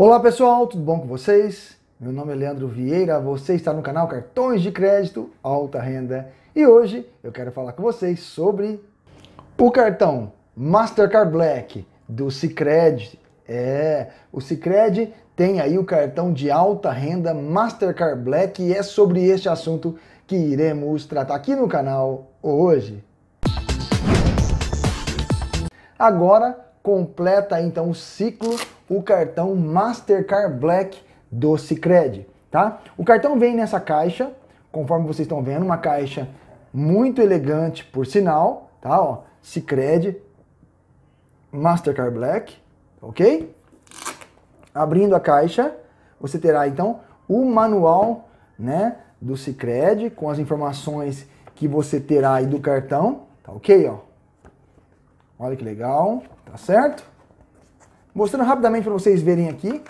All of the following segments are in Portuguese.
Olá pessoal, tudo bom com vocês? Meu nome é Leandro Vieira, você está no canal Cartões de Crédito Alta Renda e hoje eu quero falar com vocês sobre o cartão Mastercard Black do Cicred. É, o Cicred tem aí o cartão de alta renda Mastercard Black e é sobre este assunto que iremos tratar aqui no canal hoje. Agora completa então o ciclo o cartão Mastercard Black do Cicred, tá? O cartão vem nessa caixa, conforme vocês estão vendo, uma caixa muito elegante, por sinal, tá? Ó, Cicred Mastercard Black, ok? Abrindo a caixa, você terá então o manual, né, do Cicred com as informações que você terá aí do cartão, tá ok, ó? Olha que legal, tá certo? mostrando rapidamente para vocês verem aqui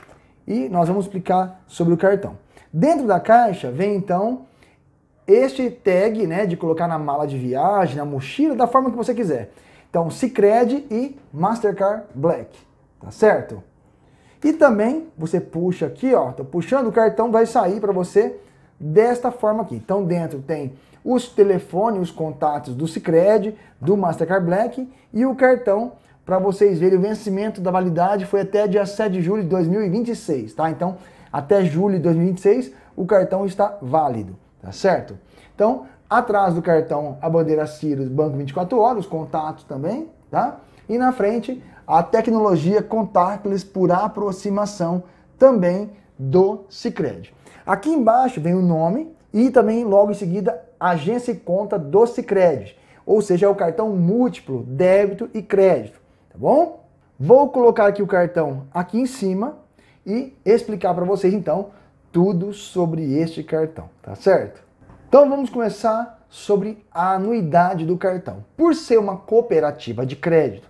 e nós vamos explicar sobre o cartão. Dentro da caixa vem então este tag, né, de colocar na mala de viagem, na mochila, da forma que você quiser. Então, Sicredi e Mastercard Black, tá certo? E também você puxa aqui, ó, tô puxando o cartão, vai sair para você desta forma aqui. Então, dentro tem os telefones, os contatos do Sicredi, do Mastercard Black e o cartão para vocês verem, o vencimento da validade foi até dia 7 de julho de 2026, tá? Então, até julho de 2026, o cartão está válido, tá certo? Então, atrás do cartão, a bandeira Cirrus, banco 24 horas, contato também, tá? E na frente, a tecnologia contactless por aproximação também do Sicredi. Aqui embaixo vem o nome e também logo em seguida agência e conta do Sicredi, ou seja, é o cartão múltiplo, débito e crédito bom? Vou colocar aqui o cartão aqui em cima e explicar para vocês então tudo sobre este cartão, tá certo? Então vamos começar sobre a anuidade do cartão. Por ser uma cooperativa de crédito,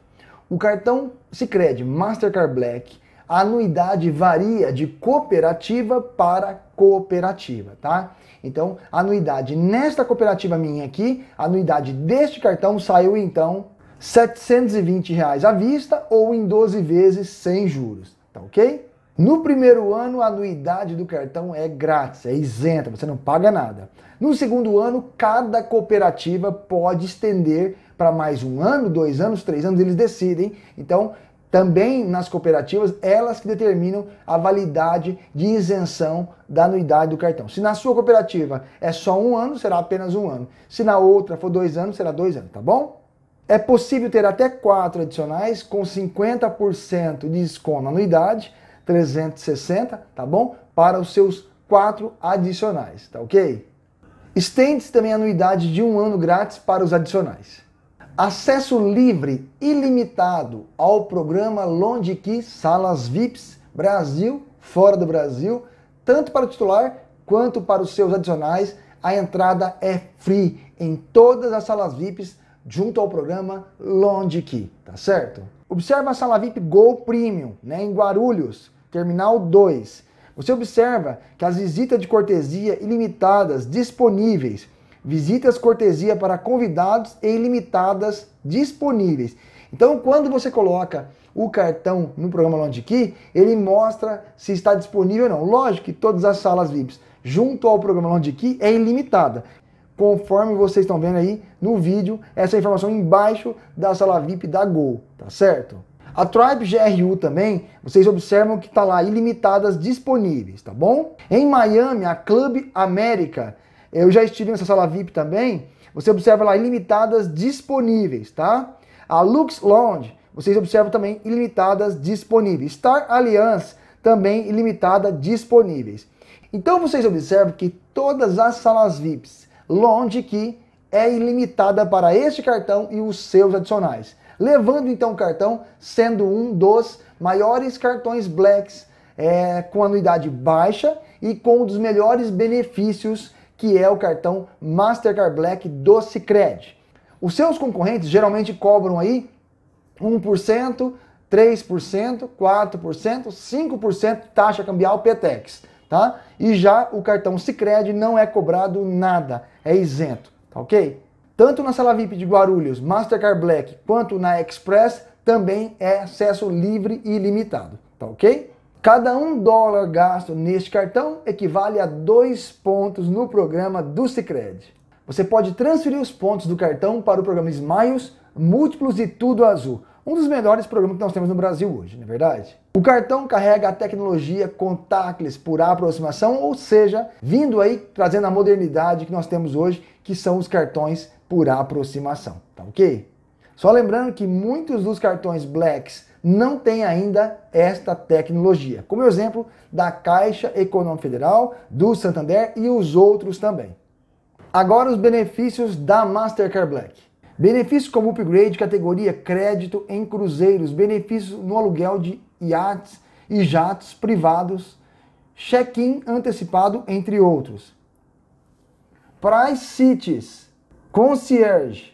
o cartão Sicredi Mastercard Black, a anuidade varia de cooperativa para cooperativa, tá? Então, a anuidade nesta cooperativa minha aqui, a anuidade deste cartão saiu então R$ 720 reais à vista ou em 12 vezes sem juros, tá ok? No primeiro ano, a anuidade do cartão é grátis, é isenta, você não paga nada. No segundo ano, cada cooperativa pode estender para mais um ano, dois anos, três anos, eles decidem. Então, também nas cooperativas, elas que determinam a validade de isenção da anuidade do cartão. Se na sua cooperativa é só um ano, será apenas um ano. Se na outra for dois anos, será dois anos, tá bom? É possível ter até quatro adicionais com 50% de desconto na anuidade, 360, tá bom? Para os seus quatro adicionais, tá ok? Estende-se também a anuidade de um ano grátis para os adicionais. Acesso livre ilimitado ao programa Longe Key Salas VIPs Brasil, fora do Brasil, tanto para o titular quanto para os seus adicionais. A entrada é free em todas as salas VIPs junto ao programa Longe Key, tá certo? Observa a sala VIP Gol Premium, né, em Guarulhos, Terminal 2. Você observa que as visitas de cortesia ilimitadas disponíveis, visitas cortesia para convidados e ilimitadas disponíveis. Então, quando você coloca o cartão no programa Lounge Key, ele mostra se está disponível ou não. Lógico que todas as salas VIPs junto ao programa Lounge Key é ilimitada conforme vocês estão vendo aí no vídeo, essa informação embaixo da sala VIP da Gol, tá certo? A Tribe GRU também, vocês observam que está lá ilimitadas disponíveis, tá bom? Em Miami, a Club América, eu já estive nessa sala VIP também, você observa lá ilimitadas disponíveis, tá? A Lux Lounge, vocês observam também ilimitadas disponíveis. Star Alliance, também ilimitada disponíveis. Então vocês observam que todas as salas VIPs Longe que é ilimitada para este cartão e os seus adicionais. Levando então o cartão sendo um dos maiores cartões blacks é, com anuidade baixa e com um dos melhores benefícios que é o cartão Mastercard Black do Cicred. Os seus concorrentes geralmente cobram aí 1%, 3%, 4%, 5% taxa cambial PTEX tá? E já o cartão Sicredi não é cobrado nada, é isento, tá OK? Tanto na sala VIP de Guarulhos, Mastercard Black, quanto na Express também é acesso livre e ilimitado, tá OK? Cada um dólar gasto neste cartão equivale a dois pontos no programa do Sicredi. Você pode transferir os pontos do cartão para o programa Smiles, Múltiplos e Tudo Azul, um dos melhores programas que nós temos no Brasil hoje, não é verdade? O cartão carrega a tecnologia contactless por aproximação, ou seja, vindo aí trazendo a modernidade que nós temos hoje, que são os cartões por aproximação, tá ok? Só lembrando que muitos dos cartões Blacks não têm ainda esta tecnologia, como exemplo da Caixa Econômica Federal, do Santander e os outros também. Agora os benefícios da Mastercard Black. Benefícios como upgrade categoria crédito em cruzeiros, benefícios no aluguel de iates e jatos privados, check-in antecipado, entre outros. Price Cities, Concierge.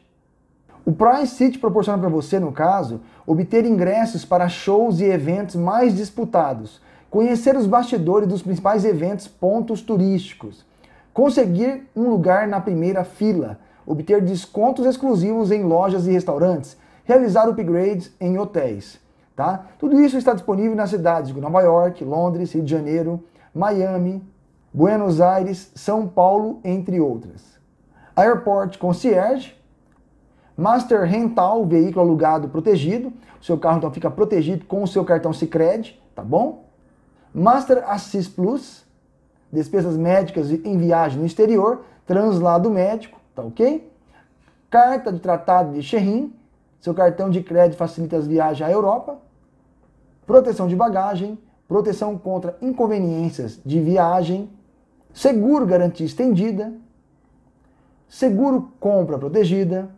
O Price City proporciona para você, no caso, obter ingressos para shows e eventos mais disputados, conhecer os bastidores dos principais eventos, pontos turísticos, conseguir um lugar na primeira fila, obter descontos exclusivos em lojas e restaurantes, realizar upgrades em hotéis. Tá? Tudo isso está disponível nas cidades de Nova York, Londres, Rio de Janeiro, Miami, Buenos Aires, São Paulo, entre outras. Airport Concierge, Master Rental, veículo alugado protegido, o seu carro então fica protegido com o seu cartão Sicredi, tá bom? Master Assist Plus, despesas médicas em viagem no exterior, translado médico, tá ok? Carta de tratado de Sherin, seu cartão de crédito facilita as viagens à Europa, proteção de bagagem, proteção contra inconveniências de viagem, seguro garantia estendida, seguro compra protegida,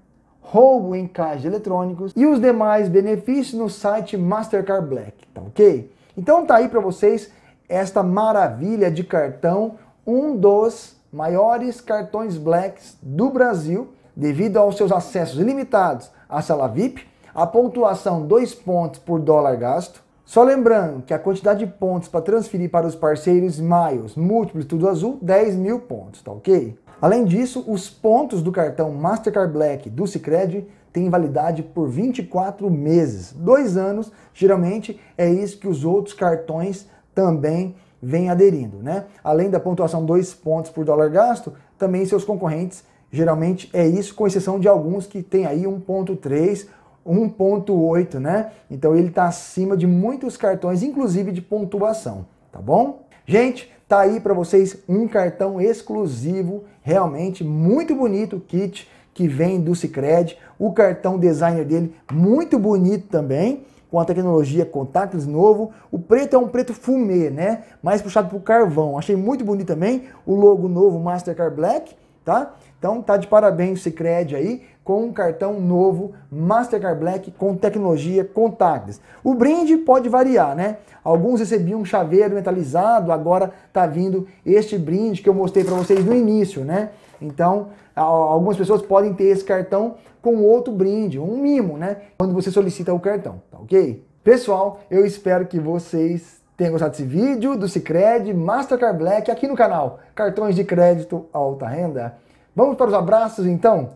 roubo em caixas eletrônicos e os demais benefícios no site Mastercard Black, tá ok? Então tá aí para vocês esta maravilha de cartão, um dos maiores cartões Blacks do Brasil, devido aos seus acessos ilimitados à sala VIP, a pontuação 2 pontos por dólar gasto, só lembrando que a quantidade de pontos para transferir para os parceiros Miles, múltiplos, tudo azul, 10 mil pontos, tá ok? Além disso, os pontos do cartão Mastercard Black do Cicred têm validade por 24 meses, dois anos, geralmente é isso que os outros cartões também vêm aderindo, né? Além da pontuação dois pontos por dólar gasto, também seus concorrentes, geralmente é isso, com exceção de alguns que têm aí 1.3 1.8, né? Então ele está acima de muitos cartões, inclusive de pontuação, tá bom? Gente, tá aí para vocês um cartão exclusivo, realmente muito bonito kit que vem do Cicred, o cartão designer dele muito bonito também, com a tecnologia contactless novo, o preto é um preto fumê, né? Mais puxado pro carvão. Achei muito bonito também o logo novo Mastercard Black tá? Então tá de parabéns Sicredi aí com um cartão novo Mastercard Black com tecnologia contactless. O brinde pode variar, né? Alguns recebiam um chaveiro metalizado, agora tá vindo este brinde que eu mostrei para vocês no início, né? Então, algumas pessoas podem ter esse cartão com outro brinde, um mimo, né? Quando você solicita o cartão, tá OK? Pessoal, eu espero que vocês Tenha gostado desse vídeo do Cicred, Mastercard Black aqui no canal Cartões de Crédito Alta Renda. Vamos para os abraços então?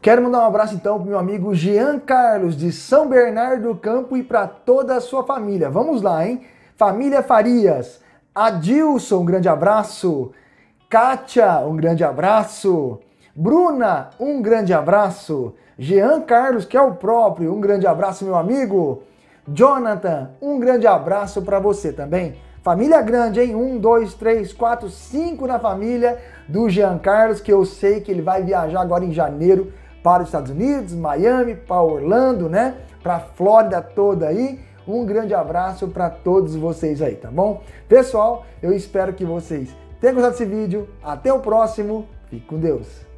Quero mandar um abraço então para meu amigo Jean Carlos de São Bernardo do Campo e para toda a sua família. Vamos lá, hein? Família Farias, Adilson, um grande abraço. Kátia, um grande abraço. Bruna, um grande abraço. Jean Carlos, que é o próprio, um grande abraço, meu amigo. Jonathan, um grande abraço para você também. Família grande, hein? Um, dois, três, quatro, cinco na família do Jean Carlos, que eu sei que ele vai viajar agora em janeiro para os Estados Unidos, Miami, para Orlando, né? Para a Flórida toda aí. Um grande abraço para todos vocês aí, tá bom? Pessoal, eu espero que vocês tenham gostado desse vídeo. Até o próximo. Fique com Deus.